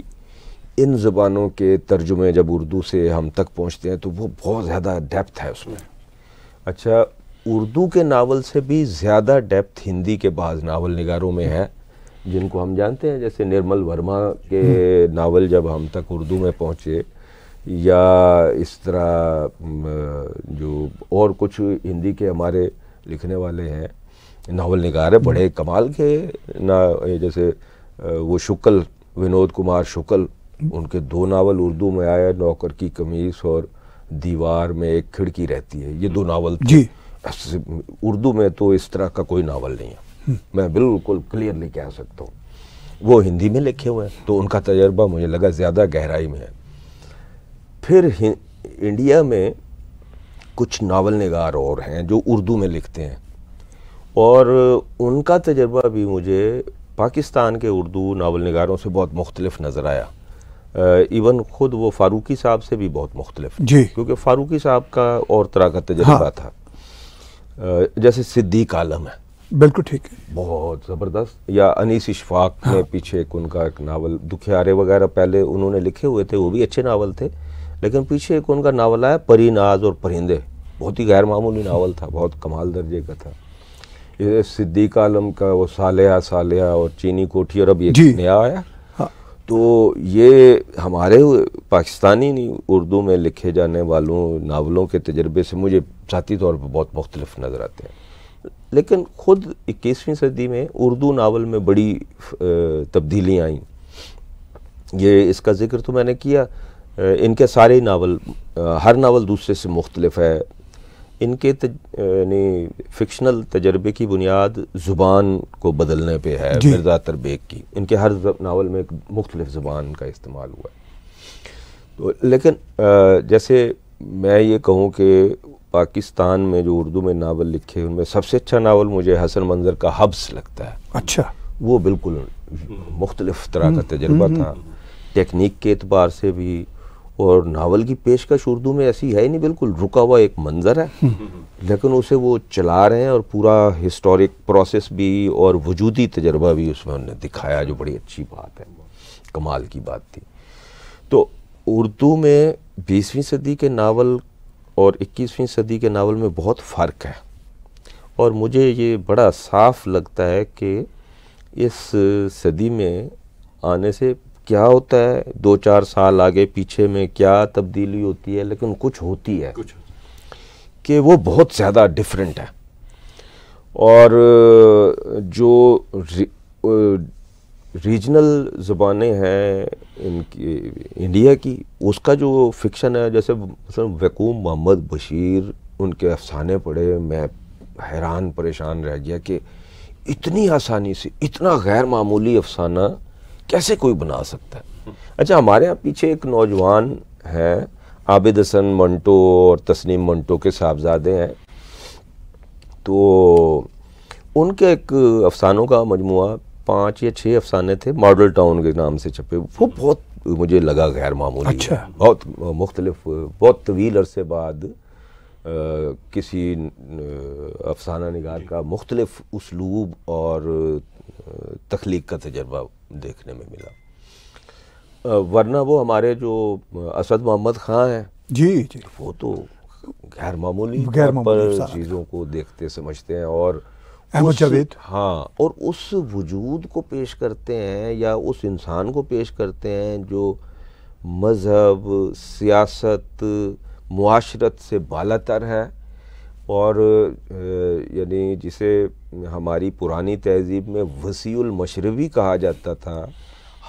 इन ज़बानों के तर्जुमे जब उर्दू से हम तक पहुँचते हैं तो वो बहुत ज़्यादा डेप्थ है उसमें अच्छा उर्दू के नावल से भी ज़्यादा डेप्थ हिंदी के बाद नावल निगारों में है जिनको हम जानते हैं जैसे निर्मल वर्मा के हम्म। नावल जब हम तक उर्दू में पहुँचे या इस तरह जो और कुछ हिंदी के हमारे लिखने वाले हैं नावल निगार है बड़े हम्म। कमाल के ना जैसे वो शुक्ल विनोद कुमार शुक्ल उनके दो नावल उर्दू में आए नौकर की कमीज और दीवार में एक खिड़की रहती है ये दो नावल जी उर्दू में तो इस तरह का कोई नावल नहीं है हम्म। मैं बिल्कुल क्लियरली कह सकता हूँ वो हिंदी में लिखे हुए हैं तो उनका तजर्बा मुझे लगा ज़्यादा गहराई में है फिर इंडिया में कुछ नावल नगार और हैं जो उर्दू में लिखते हैं और उनका तजर्बा भी मुझे पाकिस्तान के उर्दू नावल नगारों से बहुत मुख्तलिफ नज़र आया इवन खुद वो फारूकी साहब से भी बहुत मुख्तलिफ क्योंकि फारूकी साहब का और तरह का तजर्बा हाँ। था आ, जैसे सिद्दीक आलम है बिल्कुल ठीक है बहुत ज़बरदस्त या अनीस इशफाक हाँ। ने पीछे एक उनका एक नावल दुखियारे वगैरह पहले उन्होंने लिखे हुए थे वो भी अच्छे नावल थे लेकिन पीछे एक उनका नावल आया परी नाज और परिंदे बहुत ही गैर मामूली नावल था बहुत कमाल दर्जे का था ये सिद्दीक आलम का वो सालिया सालिया और चीनी कोठी और अब ये नया आया तो ये हमारे पाकिस्तानी नहीं उर्दू में लिखे जाने वालों नावलों के तजर्बे से मुझे जाती तौर पर बहुत मुख्तलफ नज़र आते हैं लेकिन ख़ुद इक्कीसवीं सदी में उर्दू नावल में बड़ी तब्दीलियाँ आईं ये इसका जिक्र तो मैंने किया इनके सारे नावल हर नावल दूसरे से मुख्तलिफ है इनके यानी फिक्शनल तजर्बे की बुनियाद ज़ुबान को बदलने पे है मिर्ज़ा तरबेग की इनके हर नावल में एक मुख्तलिफ ज़ुबान का इस्तेमाल हुआ है तो लेकिन जैसे मैं ये कहूँ कि पाकिस्तान में जो उर्दू में नावल लिखे उनमें सबसे अच्छा नावल मुझे हसन मंजर का हब्स लगता है अच्छा वो बिल्कुल मुख्तलिफ तरह का हम्म, तजर्बा हम्म, था हम्म। टेक्निक के अतबार से भी और नावल की पेशकश उर्दू में ऐसी है ही नहीं बिल्कुल रुका हुआ एक मंज़र है हम्म। लेकिन उसे वो चला रहे हैं और पूरा हिस्टोरिक प्रोसेस भी और वजूदी तजर्बा भी उसमें उन्होंने दिखाया जो बड़ी अच्छी बात है कमाल की बात थी तो उर्दू में बीसवीं सदी के नावल और इक्कीसवीं सदी के नावल में बहुत फ़र्क है और मुझे ये बड़ा साफ लगता है कि इस सदी में आने से क्या होता है दो चार साल आगे पीछे में क्या तब्दीली होती है लेकिन कुछ होती है कुछ कि वो बहुत ज़्यादा डिफरेंट है और जो रीजनल ज़बानें हैं इनकी इंडिया की उसका जो फिक्शन है जैसे वैकूम मोहम्मद बशीर उनके अफसाने पढ़े मैं हैरान परेशान रह गया कि इतनी आसानी से इतना गैर मामूली अफसाना कैसे कोई बना सकता है अच्छा हमारे यहाँ पीछे एक नौजवान है आबिद हसन मंटो और तस्नीम मंटो के साहबजादे हैं तो उनके एक अफसानों का मजमु पाँच या छः अफसाने थे मॉडल टाउन के नाम से छपे वो बहुत मुझे लगा गैर मामूली अच्छा बहुत मुख्तलिफ बहुत तवील अरसे बाद आ, किसी अफसाना निगार का मुख्तलिफ उसलूब और तख्लीक का तजर्बा देखने में मिला वरना वो हमारे जो असद मोहम्मद खां हैं जी जी वो तो गैर मामूली चीज़ों को देखते समझते हैं और उस, हाँ और उस वजूद को पेश करते हैं या उस इंसान को पेश करते हैं जो मज़हब सियासत माशरत से तर है और यानी जिसे हमारी पुरानी तहजीब में वसीउल मशरबी कहा जाता था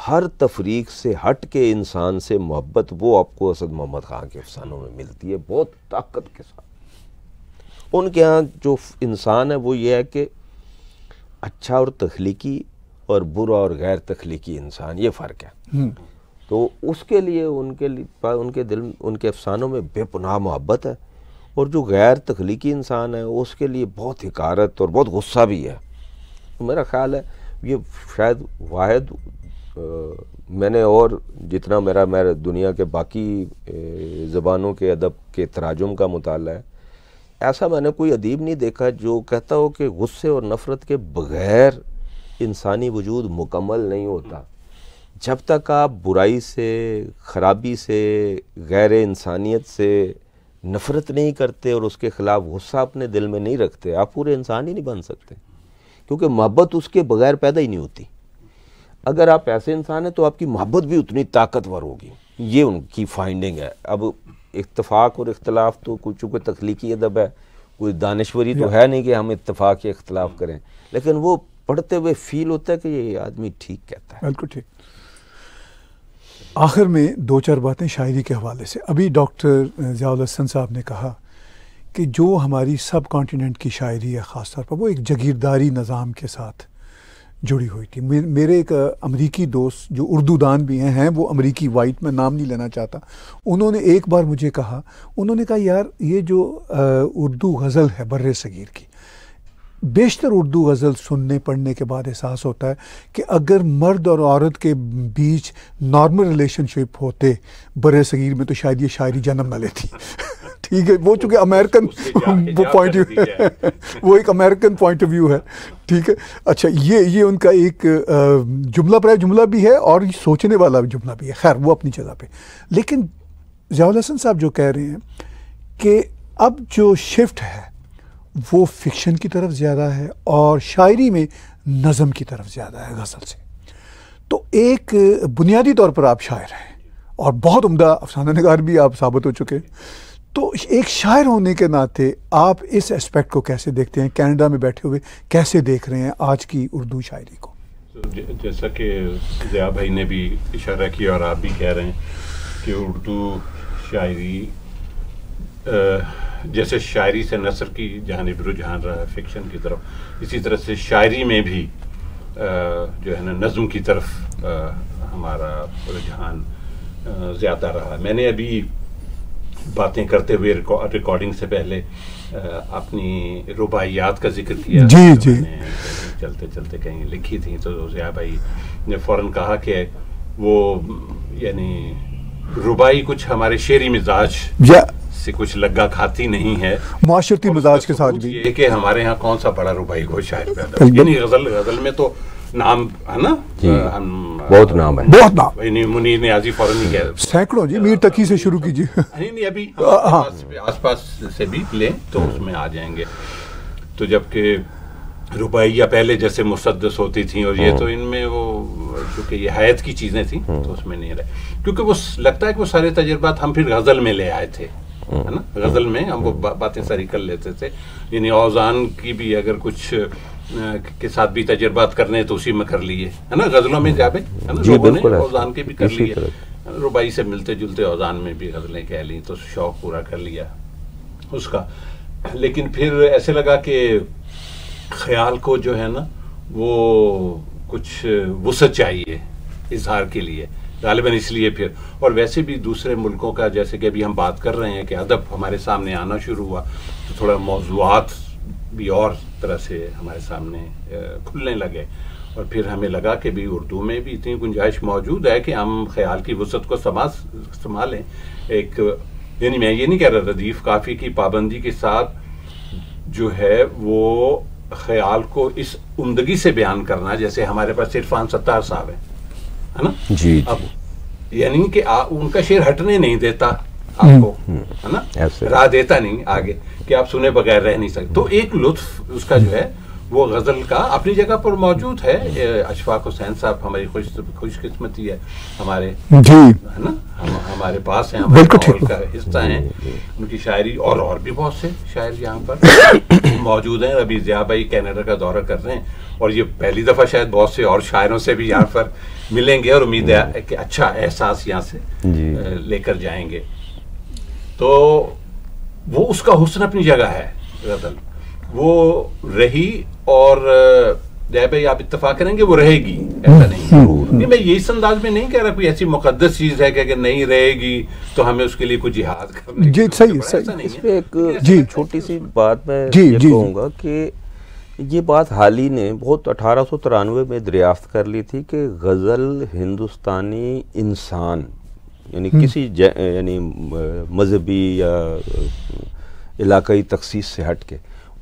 हर तफरीक से हट के इंसान से मोहब्बत वो आपको असद मोहम्मद ख़ान के अफसानों में मिलती है बहुत ताकत के साथ उनके यहाँ जो इंसान है वो ये है कि अच्छा और तख्लीकी और बुरा और गैर तख्लीकी इंसान ये फ़र्क है हम्म। तो उसके लिए उनके लिए उनके दिल उनके अफसानों में बेपनाह मोहब्बत है और जो गैर तख्लीकी इंसान है उसके लिए बहुत हकारत और बहुत गुस्सा भी है तो मेरा ख्याल है ये शायद वाद मैंने और जितना मेरा मेरे दुनिया के बाकी ज़बानों के अदब के तराजुम का मताल है ऐसा मैंने कोई अदीब नहीं देखा जो कहता हो कि गुस्से और नफ़रत के बग़ैर इंसानी वजूद मुकम्मल नहीं होता जब तक आप बुराई से ख़राबी से गैर इंसानियत से नफ़रत नहीं करते और उसके ख़िलाफ़ गुस्सा अपने दिल में नहीं रखते आप पूरे इंसान ही नहीं बन सकते क्योंकि मोहब्बत उसके बगैर पैदा ही नहीं होती अगर आप ऐसे इंसान हैं तो आपकी मोहब्बत भी उतनी ताकतवर होगी ये उनकी फाइंडिंग है अब इतफाक़ और इख्तलाफ तो कुछ चूँकि तख्लीकी अदब है कोई दानश्वरी तो है नहीं कि हम इतफाक़ या इख्तलाफ करें लेकिन वो पढ़ते हुए फील होता है कि ये आदमी ठीक कहता है बिल्कुल ठीक आखिर में दो चार बातें शायरी के हवाले से अभी डॉक्टर ज़ियासन साहब ने कहा कि जो हमारी सब कॉन्टीनेंट की शायरी है ख़ास तौर पर वो एक जगीरदारी निज़ाम के साथ जुड़ी हुई थी मेरे एक अमरीकी दोस्त जो उर्दू दान भी हैं हैं वो अमरीकी वाइट में नाम नहीं लेना चाहता उन्होंने एक बार मुझे कहा उन्होंने कहा यार ये जो उर्दू गज़ल है बर सगीर की बेशतर उर्दू गज़ल सुनने पढ़ने के बाद एहसास होता है कि अगर मर्द और औरत के बीच नॉर्मल रिलेशनशिप होते बर सगीर में तो शायद ये शायरी जन्म ना लेती <laughs> ठीक है वो चूँकि अमेरिकन <laughs> वो पॉइंट व्यू <laughs> वो एक अमेरिकन पॉइंट ऑफ व्यू है ठीक है अच्छा ये ये उनका एक जुमला पर जुमला भी है और सोचने वाला जुमला भी है खैर वो अपनी जगह पे लेकिन जयाल हसन साहब जो कह रहे हैं कि अब जो शिफ्ट है वो फिक्शन की तरफ ज़्यादा है और शायरी में नज़म की तरफ ज़्यादा है गज़ल से तो एक बुनियादी तौर पर आप शायर हैं और बहुत उम्दा अफसाना नगार भी आप साबित हो चुके हैं तो एक शायर होने के नाते आप इस एस्पेक्ट को कैसे देखते हैं कनाडा में बैठे हुए कैसे देख रहे हैं आज की उर्दू शायरी को तो जैसा कि जया भाई ने भी इशारा किया और आप भी कह रहे हैं कि उर्दू शायरी जैसे शायरी से नसर की जानब रुझान रहा है फिक्शन की तरफ इसी तरह से शायरी में भी जो है ना नज़म की तरफ हमारा रुझान ज़्यादा रहा मैंने अभी बातें करते हुए रिकॉर्डिंग से पहले अपनी रुबाइयात का जिक्र किया जी जी चलते चलते कहीं लिखी थी तो ज़िया भाई ने फ़ौरन कहा कि वो यानी रुबाई कुछ हमारे शेरी मिजाज से कुछ लगा खाती नहीं है माशरती मिजाज के साथ भी कि हमारे यहाँ कौन सा बड़ा रुबाई घोष शायर यानी गजल गजल में तो नाम है ना हम बहुत नाम है बहुत नाम मुनीर ने नियाजी फौरन ही कह सैकड़ों जी मीर तकी से शुरू कीजिए नहीं नहीं अभी हाँ। आस पास से भी ले तो हम्म। उसमें आ जाएंगे तो जबकि रुपया पहले जैसे मुसदस होती थी और ये तो हम्म। इनमें वो क्योंकि ये हयात की चीज़ें थी तो हम्म। उसमें नहीं रहे क्योंकि वो लगता है कि वो सारे तजर्बात हम फिर गज़ल में ले आए थे है ना गजल में हम वो बा, बातें सारी कर लेते थे यानी औजान की भी अगर कुछ के साथ भी तजर्बात करने तो उसी में कर लिए है ना गजलों में जाबे है ना लोगों ने औजान के भी कर लिए रुबाई से मिलते जुलते औजान में भी गजलें कह ली तो शौक पूरा कर लिया उसका लेकिन फिर ऐसे लगा कि ख्याल को जो है ना वो कुछ वसत चाहिए इजहार के लिए गालिबा इसलिए फिर और वैसे भी दूसरे मुल्कों का जैसे कि अभी हम बात कर रहे हैं कि अदब हमारे सामने आना शुरू हुआ तो थोड़ा मौजूद भी और तरह से हमारे सामने खुलने लगे और फिर हमें लगा कि भी उर्दू में भी इतनी गुंजाइश मौजूद है कि हम ख्याल की वसत को समा संभालें एक यानी मैं ये नहीं कह रहा रदीफ काफ़ी की पाबंदी के साथ जो है वो ख्याल को इस उमदगी से बयान करना जैसे हमारे पास इरफान सत्तार साहब हैं है ना जी अब यानी कि उनका शेर हटने नहीं देता हम्म, आपको हम्म। है ना राह देता नहीं आगे कि आप सुने बगैर रह नहीं सकते तो एक लुत्फ उसका जो है वो गज़ल का अपनी जगह पर मौजूद है अशफाक हुसैन साहब हमारी खुश खुशकिस्मती है हमारे जी है ना हम हमारे पास हैं हमारे का हिस्सा हैं उनकी शायरी और और भी बहुत से शायर यहाँ पर <coughs> मौजूद हैं रबी ज़िया भाई कैनेडा का दौरा कर रहे हैं और ये पहली दफ़ा शायद बहुत से और शायरों से भी यहाँ पर मिलेंगे और उम्मीद है कि अच्छा एहसास यहाँ से लेकर जाएंगे तो वो उसका हुसन अपनी जगह है गज़ल वो रही और जय भाई आप इतफाक करेंगे वो रहेगी ऐसा हाँ, नहीं नहीं मैं ये इस अंदाज में नहीं कह रहा कोई ऐसी मुकदस चीज है कि अगर नहीं रहेगी तो हमें उसके लिए कुछ जिहाद करना जी सही सही इसमें एक जी छोटी सी बात मैं ये कहूँगा कि ये बात हाल ही ने बहुत अठारह में दरियाफ्त कर ली थी कि गज़ल हिंदुस्तानी इंसान यानी हम्म। किसी यानी मजहबी या इलाकई तखसीस से हट के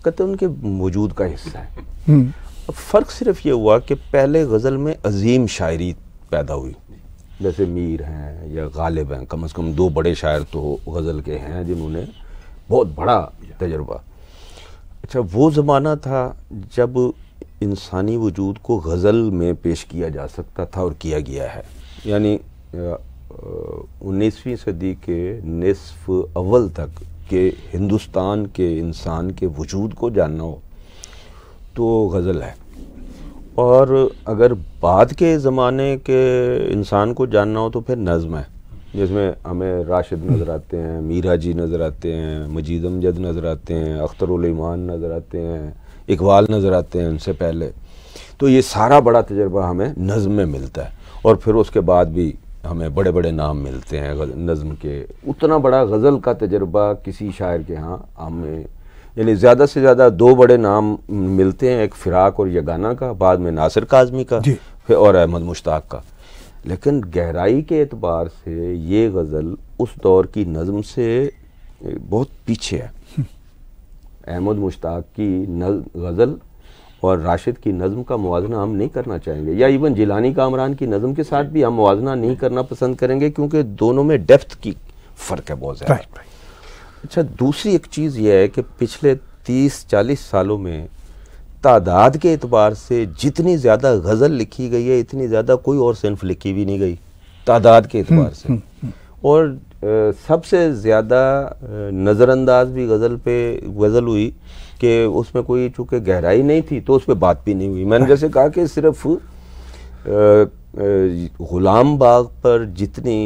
कहते उनके वजूद का हिस्सा है अब हम्म। फ़र्क सिर्फ ये हुआ कि पहले गज़ल में अजीम शायरी पैदा हुई जैसे मीर हैं या गालिब हैं कम अज़ कम दो बड़े शायर तो गज़ल के हैं जिन्होंने बहुत बड़ा तजर्बा अच्छा वो ज़माना था जब इंसानी वजूद को गज़ल में पेश किया जा सकता था और किया गया है यानी उन्नीसवीं सदी के नसफ अव्वल तक के हिंदुस्तान के इंसान के वजूद को जानना हो तो गज़ल है और अगर बाद के ज़माने के इंसान को जानना हो तो फिर नज़म है जिसमें हमें राशिद नज़र आते हैं मीरा जी नज़र आते हैं मजीद अमजद नज़र आते हैं अख्तरमान नज़र आते हैं इकबाल नज़र आते हैं उनसे पहले तो ये सारा बड़ा तजर्बा हमें नज़म में मिलता है और फिर उसके बाद भी हमें बड़े बड़े नाम मिलते हैं नज़म के उतना बड़ा गज़ल का तजर्बा किसी शायर के यहाँ हमें यानी ज़्यादा से ज़्यादा दो बड़े नाम मिलते हैं एक फ़िराक और यगाना का बाद में नासिर काजमी का फिर और अहमद मुश्ताक का लेकिन गहराई के एतबार से ये गज़ल उस दौर की नज़म से बहुत पीछे है हम्म। अहमद मुश्ताक की गज़ल और राशिद की नज़म का मुजना हम नहीं करना चाहेंगे या इवन जिलानी कामरान की नज़म के साथ भी हम मुजना नहीं करना पसंद करेंगे क्योंकि दोनों में डेप्थ की फ़र्क है बहुत ज़्यादा अच्छा दूसरी एक चीज़ यह है कि पिछले तीस चालीस सालों में तादाद के अतबार से जितनी ज़्यादा गज़ल लिखी गई है इतनी ज़्यादा कोई और सिनफ लिखी भी नहीं गई तादाद के अतबार हम्म, से हम्म, हम्म। और सबसे ज़्यादा नज़रअंदाज भी गज़ल पे गज़ल हुई कि उसमें कोई चूँकि गहराई नहीं थी तो उस पर बात भी नहीं हुई मैंने जैसे कहा कि सिर्फ ग़ुलाम बाग पर जितनी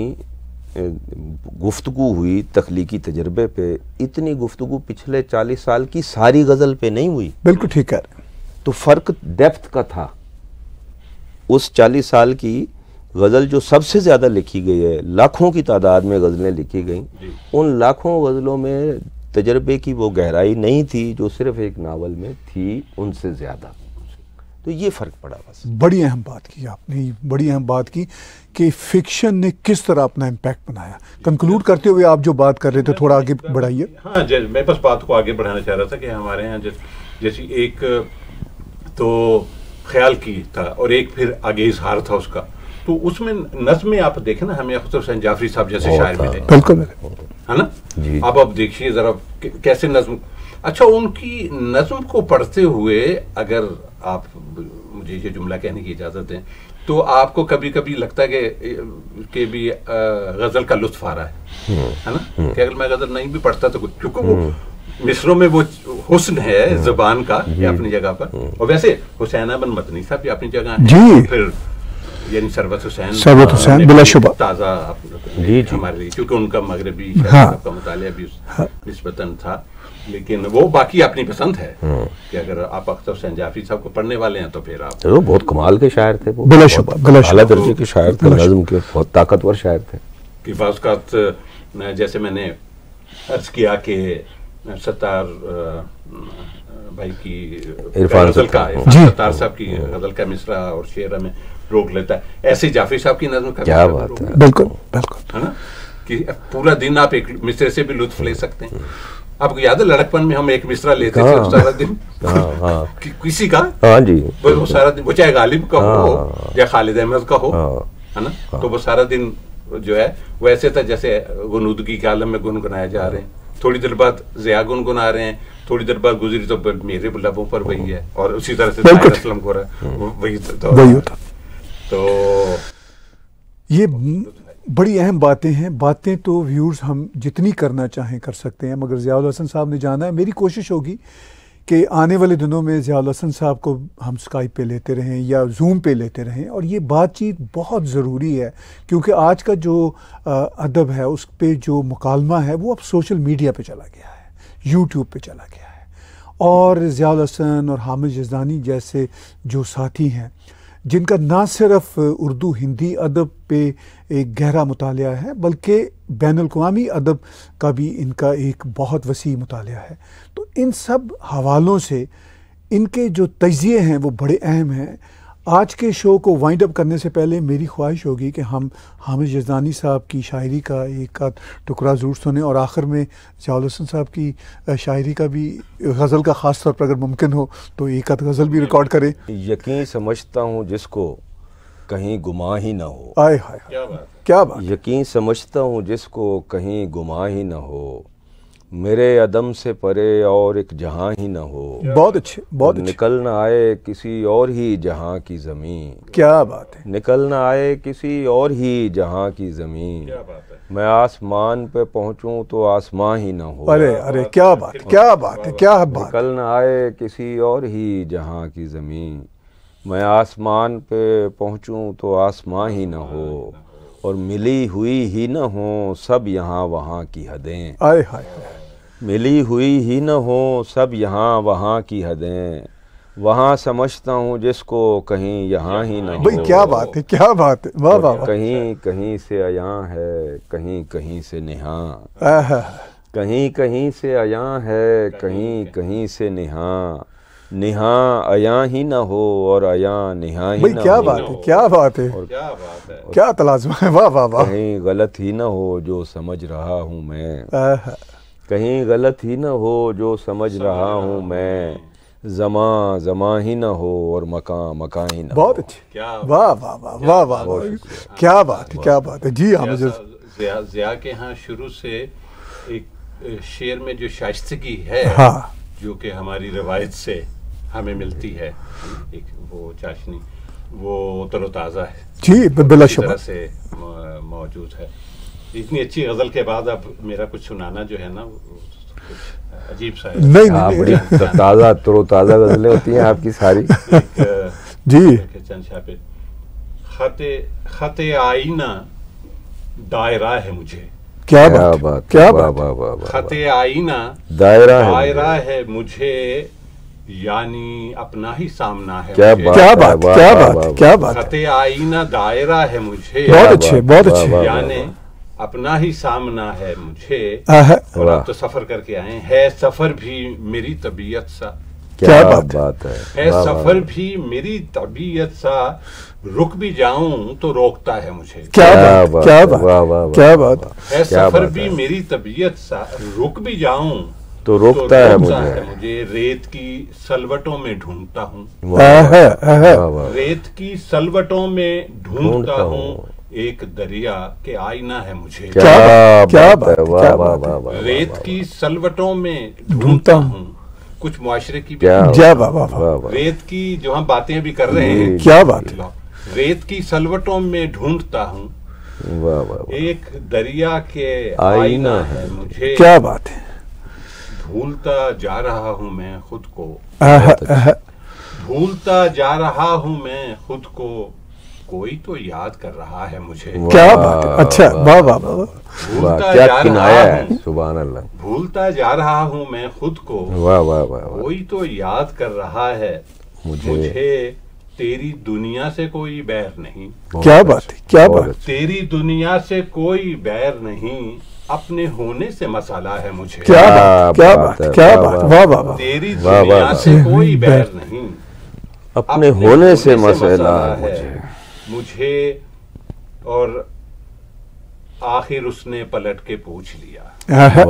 गुफ्तु हुई तख्लीकी तजर्बे पे इतनी गुफ्तु पिछले चालीस साल की सारी गज़ल पे नहीं हुई बिल्कुल ठीक है तो फ़र्क डेप्थ का था उस चालीस साल की गज़ल जो सबसे ज़्यादा लिखी गई है लाखों की तादाद में गज़लें लिखी गई उन लाखों गज़लों में तजर्बे की वो गहराई नहीं थी जो सिर्फ एक नावल में थी उनसे ज़्यादा तो ये फ़र्क पड़ा बस बड़ी अहम बात की आपने बड़ी अहम बात की कि फिक्शन ने किस तरह अपना इम्पैक्ट बनाया कंक्लूड करते हुए आप जो बात कर रहे थे थोड़ा आगे बढ़ाइए हाँ जैसे मैं बस बात को आगे बढ़ाना चाह रहा था कि हमारे यहाँ जैसे एक तो ख्याल की था और एक फिर आगे इजहार था उसका तो उसमें नज्म आप देखें ना हमें जाफरी साहब जैसे शायर मिले बिल्कुल है ना अब आप देखिए जरा कैसे नज्म अच्छा उनकी नज्म को पढ़ते हुए अगर आप मुझे ये जुमला कहने की इजाज़त दें तो आपको कभी कभी लगता है कि के भी गज़ल का लुत्फ आ रहा है हम्म। है ना हम्म। कि अगर मैं गज़ल नहीं भी पढ़ता तो कुछ क्योंकि वो हम्म। मिस्रों में वो हुस्न है जबान का अपनी जगह पर और वैसे हुसैन अबन मदनी साहब भी अपनी जगह है फिर यानी सरवत हुसैन सरवत हुसैन बिलाशुबा ताज़ा जी हमारे लिए क्योंकि उनका मगरबी हाँ का मुताल भी हाँ, निस्बतन था लेकिन वो बाकी अपनी पसंद है हाँ। कि अगर आप अख्तर हुसैन जाफी साहब को पढ़ने वाले हैं तो फिर आप तो बहुत कमाल के शायर थे बिलाशुबा बिलाशुबा दर्जे के शायर थे नज्म के बहुत ताकतवर शायर थे कि बाज़ात जैसे मैंने अर्ज किया कि सतार भाई की गजल का सतार साहब की हाँ। गजल का मिसरा और शेरा में रोक लेता है ऐसे जाफी साहब की नजर का क्या बात है बिल्कुल बिल्कुल है ना कि पूरा दिन आप एक मिसरे से भी लुत्फ ले सकते हैं आपको याद है लड़कपन में हम एक मिसरा लेते थे हाँ। सारा दिन हाँ, हाँ। <laughs> कि, किसी का हाँ जी वो सारा दिन वो चाहे गालिब का हाँ, हो या खालिद अहमद का हो हाँ। है ना हाँ। तो वो सारा दिन जो है वो ऐसे था जैसे गुनुदगी के आलम में गुनगुनाए जा रहे हैं थोड़ी देर बाद जया गुनगुना रहे हैं थोड़ी देर बाद गुजरी तो मेरे लबों पर वही है और उसी तरह से हम्म। तो- तो- वही होता तो ये बड़ी अहम बातें हैं बातें तो व्यूर्स हम जितनी करना चाहें कर सकते हैं मगर ज़ियाउल हसन साहब ने जाना है मेरी कोशिश होगी कि आने वाले दिनों में जियाल हसन साहब को हम स्काइप पे लेते रहें या जूम पे लेते रहें और ये बातचीत बहुत ज़रूरी है क्योंकि आज का जो अदब है उस पर जो मुकालमा है वो अब सोशल मीडिया पर चला गया है यूट्यूब पर चला गया है और ज़ियाल हसन और हामिद जजदानी जैसे जो साथी हैं जिनका ना सिर्फ उर्दू हिंदी अदब पे एक गहरा मताल है बल्कि बैन अवी अदब का भी इनका एक बहुत वसी मुताल है तो इन सब हवालों से इनके जो तजिए हैं वो बड़े अहम हैं आज के शो को वाइंड अप करने से पहले मेरी ख्वाहिश होगी कि हम हामिद जजदानी साहब की शायरी का एक आध टुकड़ा ज़रूर सुने और आखिर में हसन साहब की शायरी का भी गज़ल का ख़ास तौर पर अगर मुमकिन हो तो एक आध गज़ल भी रिकॉर्ड करें यकीन समझता हूँ जिसको कहीं गुमा ही ना हो आए हाय क्या बात यकीन समझता हूँ जिसको कहीं गुमा ही ना हो मेरे अदम से परे और एक जहां ही ना हो बहुत अच्छे बहुत निकल ना आए किसी और ही जहाँ की जमीन क्या बात है निकल ना आए किसी और ही जहाँ की जमीन क्या बात है मैं आसमान पे पहुंचूं तो आसमां ही ना हो अरे अरे क्या बात है क्या बात है क्या बात निकल ना आए किसी और ही जहाँ की जमीन मैं आसमान पे पहुंचूं तो आसमां ही ना हो और मिली हुई ही न हो सब यहाँ वहाँ की हदें आए हाय मिली हुई ही न हो सब यहाँ वहाँ की हदें वहाँ समझता हूँ जिसको कहीं यहाँ ही न भाई क्या बात है क्या बात है वाह वाह कहीं कहीं से अया है कहीं कहीं से नेहा कहीं कहीं से अया है कहीं कहीं से नेहा नेहा अया ही न हो और अया नेहा ही ना क्या बात है क्या बात है क्या बात है क्या तलाजमा है वाह वाह वाह कहीं गलत ही न हो जो समझ रहा हूँ मैं कहीं गलत ही ना हो जो समझ रहा हूँ मैं जमा जमा ही ना हो और मकान मकान ही ना बहुत अच्छी वाह वाह वाह वाह वाह क्या बात है क्या बात है जी हाँ जिया, जिया के यहाँ शुरू से एक शेर में जो शाइस्तगी है हाँ। जो कि हमारी रवायत से हमें मिलती है एक वो चाशनी वो तरोताज़ा है जी बिला से मौजूद है इतनी अच्छी गजल के बाद अब मेरा कुछ सुनाना जो है ना अजीब सा है नहीं, हाँ, बड़ी ताज़ा तो ताज़ा गजलें होती हैं आपकी सारी <laughs> <laughs> जी चंद छापे खते खते आईना दायरा है मुझे क्या बात बात क्या बात खते आईना दायरा है दायरा है मुझे यानी अपना ही सामना है क्या बात क्या बात क्या बात क्या बात खते आईना दायरा है मुझे बहुत अच्छे बहुत अच्छे यानी अपना ही सामना है मुझे और आप तो सफर करके आए है सफर भी मेरी तबीयत सा क्या बात, बात है है बात सफर बात भी मेरी तबीयत सा रुक भी जाऊं तो रोकता है मुझे क्या बात क्या बात क्या बात है सफर भी मेरी तबीयत सा रुक भी जाऊं तो, तो रोकता है मुझे मुझे रेत की सलवटों में ढूंढता हूँ रेत की सलवटों में ढूंढता हूँ एक दरिया के आईना है मुझे क्या बात, रेत की सलवटों में ढूंढता हूँ कुछ मुआशरे की क्या बाबा रेत की जो हम बातें भी कर रहे हैं क्या बात है रेत की सलवटों में ढूंढता हूँ एक दरिया के आईना है मुझे क्या बात है भूलता जा रहा हूँ मैं खुद को भूलता जा रहा हूँ मैं खुद को कोई तो याद कर रहा है मुझे क्या बात है अच्छा वाह वाह वाह क्या किनाया है सुबह अल्लाह भूलता जा रहा हूँ मैं खुद को वाह वाह वाह कोई तो याद कर रहा है मुझे, मुझे तेरी दुनिया से कोई बैर नहीं क्या बात है क्या बात तेरी दुनिया से कोई बैर नहीं अपने होने से मसाला है मुझे क्या बात क्या बात क्या बात वाह वाह तेरी दुनिया से कोई हम्म, बैर नहीं अपने होने से मसाला है मुझे मुझे और आखिर उसने पलट के पूछ लिया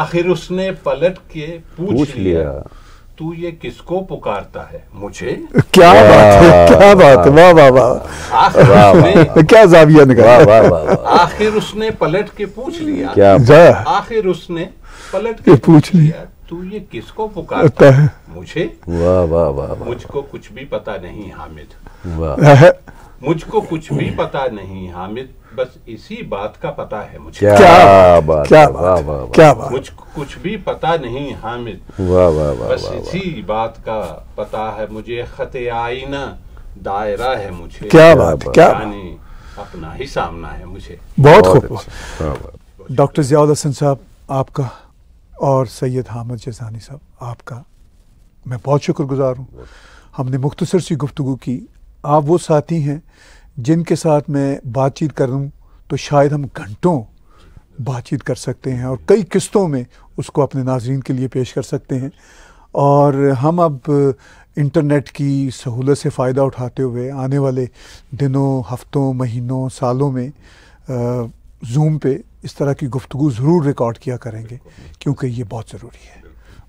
आखिर उसने पलट के पूछ, पूछ लिया, लिया। तू ये किसको पुकारता है मुझे क्या बात है क्या बात वाह वाह वाह क्या जाविया निकाला आखिर उसने पलट के पूछ लिया क्या आखिर उसने पलट के पूछ लिया तू ये किसको पुकारता है मुझे वाह वाह वाह मुझको कुछ भी पता नहीं हामिद <laughs> मुझको कुछ भी पता नहीं हामिद बस इसी बात का पता है मुझे क्या, क्या बात क्या बात, बात क्या बात मुझको कुछ भी पता नहीं हामिद वाह वाह वाह बस इसी बात का पता है मुझे खत आईना दायरा है मुझे क्या बात क्या यानी अपना ही सामना है मुझे बहुत खूब अच्छा, डॉक्टर जियाउल हसन साहब आपका और सैयद हामिद जसानी साहब आपका मैं बहुत शुक्रगुजार हूँ हमने मुख्तसर सी गुफ्तु की आप वो साथी हैं जिनके साथ मैं बातचीत करूं तो शायद हम घंटों बातचीत कर सकते हैं और कई किस्तों में उसको अपने नाजरन के लिए पेश कर सकते हैं और हम अब इंटरनेट की सहूलत से फ़ायदा उठाते हुए आने वाले दिनों हफ्तों महीनों सालों में जूम पे इस तरह की गुफ्तु ज़रूर रिकॉर्ड किया करेंगे क्योंकि ये बहुत ज़रूरी है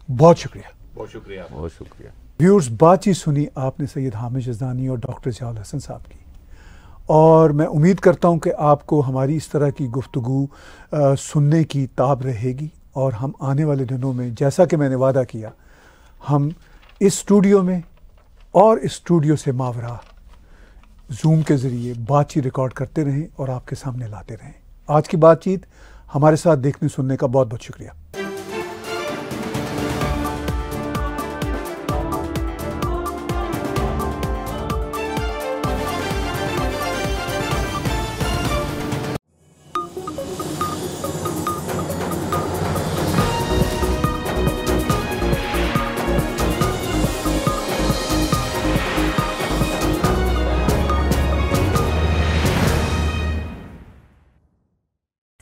बहुत शुक्रिया बहुत शुक्रिया बहुत शुक्रिया व्यूर्स बातचीत सुनी आपने सैयद हामिद जजदानी और डॉक्टर जयाल हसन साहब की और मैं उम्मीद करता हूँ कि आपको हमारी इस तरह की गुफ्तु सुनने की ताब रहेगी और हम आने वाले दिनों में जैसा कि मैंने वादा किया हम इस स्टूडियो में और इस स्टूडियो से मावरा जूम के ज़रिए बातचीत रिकॉर्ड करते रहें और आपके सामने लाते रहें आज की बातचीत हमारे साथ देखने सुनने का बहुत बहुत शुक्रिया